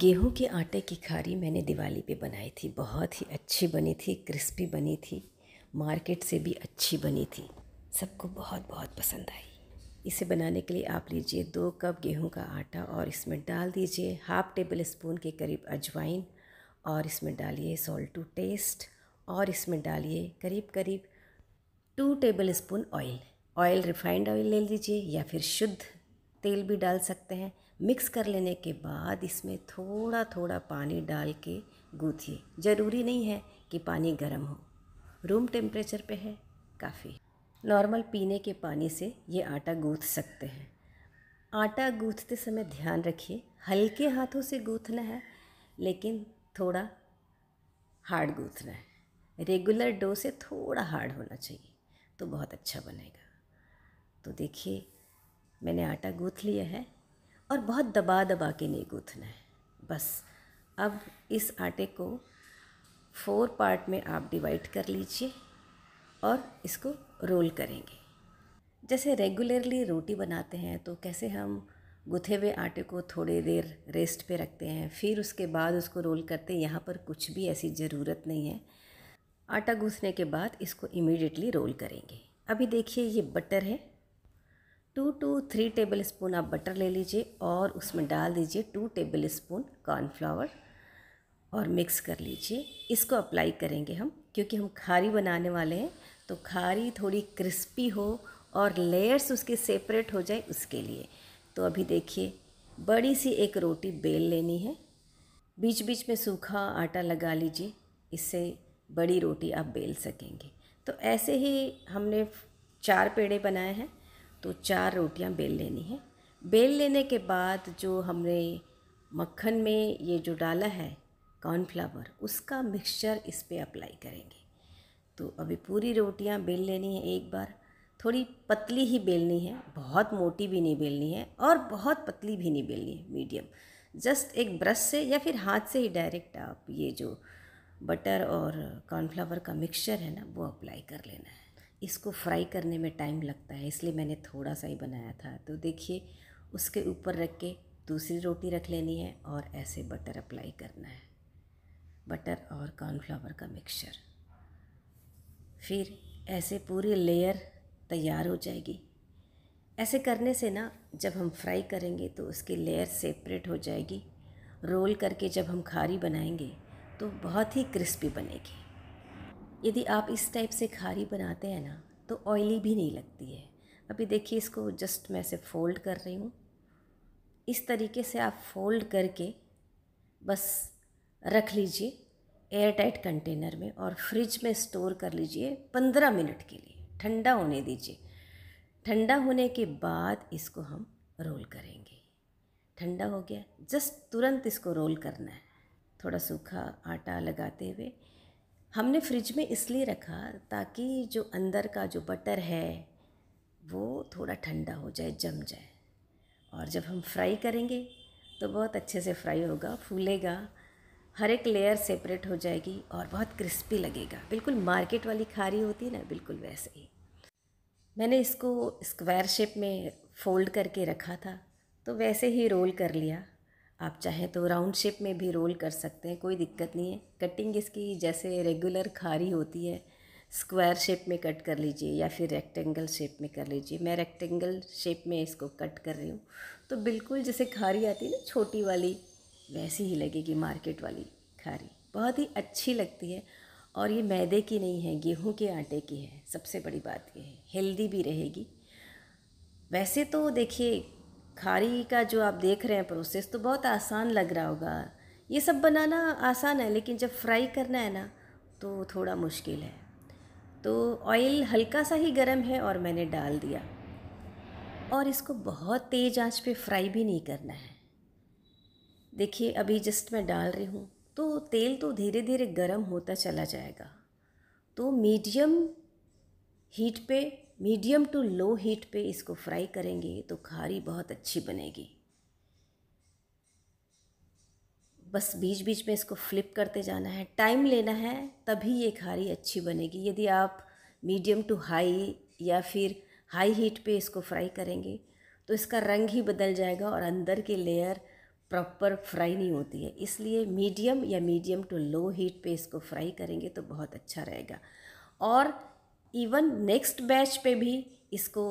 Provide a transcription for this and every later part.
गेहूं के आटे की खारी मैंने दिवाली पे बनाई थी बहुत ही अच्छी बनी थी क्रिस्पी बनी थी मार्केट से भी अच्छी बनी थी सबको बहुत बहुत पसंद आई इसे बनाने के लिए आप लीजिए दो कप गेहूं का आटा और इसमें डाल दीजिए हाफ़ टेबल स्पून के करीब अजवाइन और इसमें डालिए सॉल्ट टू टेस्ट और इसमें डालिए करीब करीब two tablespoon oil oil refined oil ले लीजिए या फिर शुद्ध तेल भी डाल सकते हैं मिक्स कर लेने के बाद इसमें थोड़ा थोड़ा पानी डाल के गूँथिए ज़रूरी नहीं है कि पानी गर्म हो रूम टेम्परेचर पे है काफ़ी नॉर्मल पीने के पानी से ये आटा गूँथ सकते हैं आटा गूँथते समय ध्यान रखिए हल्के हाथों से गूँथना है लेकिन थोड़ा हार्ड गूँथना है रेगुलर डो से थोड़ा हार्ड होना चाहिए तो बहुत अच्छा बनेगा तो देखिए मैंने आटा गूँथ लिया है और बहुत दबा दबा के नहीं गूँथना है बस अब इस आटे को फोर पार्ट में आप डिवाइड कर लीजिए और इसको रोल करेंगे जैसे रेगुलरली रोटी बनाते हैं तो कैसे हम गुथे हुए आटे को थोड़ी देर रेस्ट पे रखते हैं फिर उसके बाद उसको रोल करते हैं यहाँ पर कुछ भी ऐसी ज़रूरत नहीं है आटा गूँथने के बाद इसको इमीडिएटली रोल करेंगे अभी देखिए ये बटर है two two three tablespoon आप बटर ले लीजिए और उसमें डाल दीजिए टू टेबल स्पून कॉर्नफ्लावर और मिक्स कर लीजिए इसको अप्लाई करेंगे हम क्योंकि हम खारी बनाने वाले हैं तो खारी थोड़ी क्रिस्पी हो और लेयर्स उसके सेपरेट हो जाए उसके लिए तो अभी देखिए बड़ी सी एक रोटी बेल लेनी है बीच बीच में सूखा आटा लगा लीजिए इससे बड़ी रोटी आप बेल सकेंगे तो ऐसे ही हमने चार पेड़े बनाए हैं तो चार रोटियां बेल लेनी है बेल लेने के बाद जो हमने मक्खन में ये जो डाला है कॉर्नफ्लावर उसका मिक्सचर इस पर अप्लाई करेंगे तो अभी पूरी रोटियां बेल लेनी है एक बार थोड़ी पतली ही बेलनी है बहुत मोटी भी नहीं बेलनी है और बहुत पतली भी नहीं बेलनी है मीडियम जस्ट एक ब्रश से या फिर हाथ से ही डायरेक्ट आप ये जो बटर और कॉर्नफ्लावर का मिक्सचर है ना वो अप्लाई कर लेना है इसको फ्राई करने में टाइम लगता है इसलिए मैंने थोड़ा सा ही बनाया था तो देखिए उसके ऊपर रख के दूसरी रोटी रख लेनी है और ऐसे बटर अप्लाई करना है बटर और कॉर्नफ्लावर का मिक्सचर फिर ऐसे पूरी लेयर तैयार हो जाएगी ऐसे करने से ना जब हम फ्राई करेंगे तो उसकी लेयर सेपरेट हो जाएगी रोल करके जब हम खारी बनाएंगे तो बहुत ही क्रिस्पी बनेगी यदि आप इस टाइप से खारी बनाते हैं ना तो ऑयली भी नहीं लगती है अभी देखिए इसको जस्ट मैं से फ़ोल्ड कर रही हूँ इस तरीके से आप फोल्ड करके बस रख लीजिए एयर टाइट कंटेनर में और फ्रिज में स्टोर कर लीजिए पंद्रह मिनट के लिए ठंडा होने दीजिए ठंडा होने के बाद इसको हम रोल करेंगे ठंडा हो गया जस्ट तुरंत इसको रोल करना है थोड़ा सूखा आटा लगाते हुए हमने फ्रिज में इसलिए रखा ताकि जो अंदर का जो बटर है वो थोड़ा ठंडा हो जाए जम जाए और जब हम फ्राई करेंगे तो बहुत अच्छे से फ्राई होगा फूलेगा हर एक लेयर सेपरेट हो जाएगी और बहुत क्रिस्पी लगेगा बिल्कुल मार्केट वाली खारी होती है ना बिल्कुल वैसे ही मैंने इसको स्क्वायर शेप में फ़ोल्ड करके रखा था तो वैसे ही रोल कर लिया आप चाहें तो राउंड शेप में भी रोल कर सकते हैं कोई दिक्कत नहीं है कटिंग इसकी जैसे रेगुलर खारी होती है स्क्वायर शेप में कट कर लीजिए या फिर रेक्टेंगल शेप में कर लीजिए मैं रेक्टेंगल शेप में इसको कट कर रही हूँ तो बिल्कुल जैसे खारी आती है ना छोटी वाली वैसी ही लगेगी मार्केट वाली खारी बहुत ही अच्छी लगती है और ये मैदे की नहीं है गेहूँ के आटे की है सबसे बड़ी बात ये है हेल्दी भी रहेगी वैसे तो देखिए खारी का जो आप देख रहे हैं प्रोसेस तो बहुत आसान लग रहा होगा ये सब बनाना आसान है लेकिन जब फ्राई करना है ना तो थोड़ा मुश्किल है तो ऑयल हल्का सा ही गर्म है और मैंने डाल दिया और इसको बहुत तेज़ आंच पे फ्राई भी नहीं करना है देखिए अभी जस्ट मैं डाल रही हूँ तो तेल तो धीरे धीरे गर्म होता चला जाएगा तो मीडियम हीट पे मीडियम टू लो हीट पे इसको फ्राई करेंगे तो खारी बहुत अच्छी बनेगी बस बीच बीच में इसको फ्लिप करते जाना है टाइम लेना है तभी ये खारी अच्छी बनेगी यदि आप मीडियम टू हाई या फिर हाई हीट पे इसको फ्राई करेंगे तो इसका रंग ही बदल जाएगा और अंदर की लेयर प्रॉपर फ्राई नहीं होती है इसलिए मीडियम या मीडियम टू लो हीट पे इसको फ्राई करेंगे तो बहुत अच्छा रहेगा और इवन नेक्स्ट बैच पे भी इसको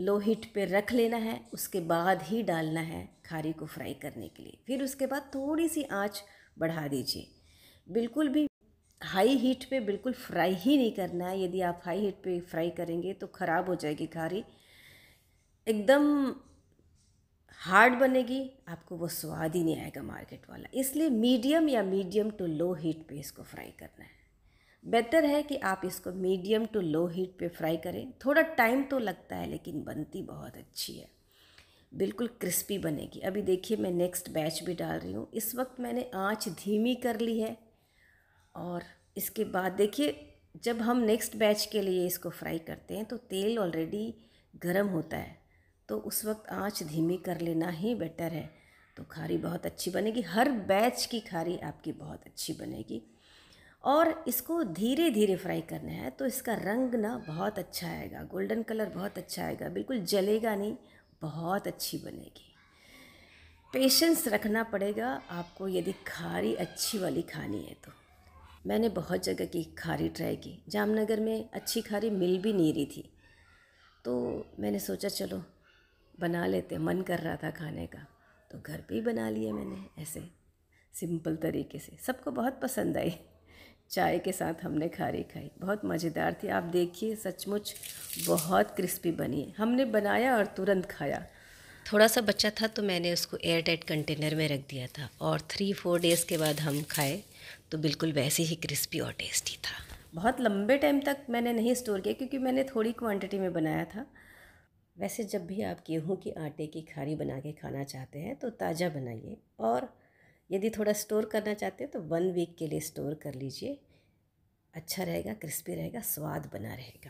लो हीट पे रख लेना है उसके बाद ही डालना है खारी को फ्राई करने के लिए फिर उसके बाद थोड़ी सी आँच बढ़ा दीजिए बिल्कुल भी हाई हीट पे बिल्कुल फ्राई ही नहीं करना है यदि आप हाई हीट पे फ्राई करेंगे तो ख़राब हो जाएगी खारी एकदम हार्ड बनेगी आपको वो स्वाद ही नहीं आएगा मार्केट वाला इसलिए मीडियम या मीडियम टू लो हीट पे इसको फ्राई करना है बेहतर है कि आप इसको मीडियम टू लो हीट पे फ्राई करें थोड़ा टाइम तो लगता है लेकिन बनती बहुत अच्छी है बिल्कुल क्रिस्पी बनेगी अभी देखिए मैं नेक्स्ट बैच भी डाल रही हूँ इस वक्त मैंने आँच धीमी कर ली है और इसके बाद देखिए जब हम नेक्स्ट बैच के लिए इसको फ्राई करते हैं तो तेल ऑलरेडी गर्म होता है तो उस वक्त आँच धीमी कर लेना ही बेटर है तो खारी बहुत अच्छी बनेगी हर बैच की खारी आपकी बहुत अच्छी बनेगी और इसको धीरे धीरे फ्राई करना है तो इसका रंग ना बहुत अच्छा आएगा गोल्डन कलर बहुत अच्छा आएगा बिल्कुल जलेगा नहीं बहुत अच्छी बनेगी पेशेंस रखना पड़ेगा आपको यदि खारी अच्छी वाली खानी है तो मैंने बहुत जगह की खारी ट्राई की जामनगर में अच्छी खारी मिल भी नहीं रही थी तो मैंने सोचा चलो बना लेते मन कर रहा था खाने का तो घर पे ही बना लिए मैंने ऐसे सिंपल तरीके से सबको बहुत पसंद आई चाय के साथ हमने खारी खाई बहुत मज़ेदार थी आप देखिए सचमुच बहुत क्रिस्पी बनी हमने बनाया और तुरंत खाया थोड़ा सा बच्चा था तो मैंने उसको एयर टाइट कंटेनर में रख दिया था और थ्री फोर डेज़ के बाद हम खाए तो बिल्कुल वैसे ही क्रिस्पी और टेस्टी था बहुत लंबे टाइम तक मैंने नहीं स्टोर किया क्योंकि मैंने थोड़ी क्वांटिटी में बनाया था वैसे जब भी आप गेहूँ के आटे की खारी बना के खाना चाहते हैं तो ताज़ा बनाइए और यदि थोड़ा स्टोर करना चाहते हैं तो वन वीक के लिए स्टोर कर लीजिए अच्छा रहेगा क्रिस्पी रहेगा स्वाद बना रहेगा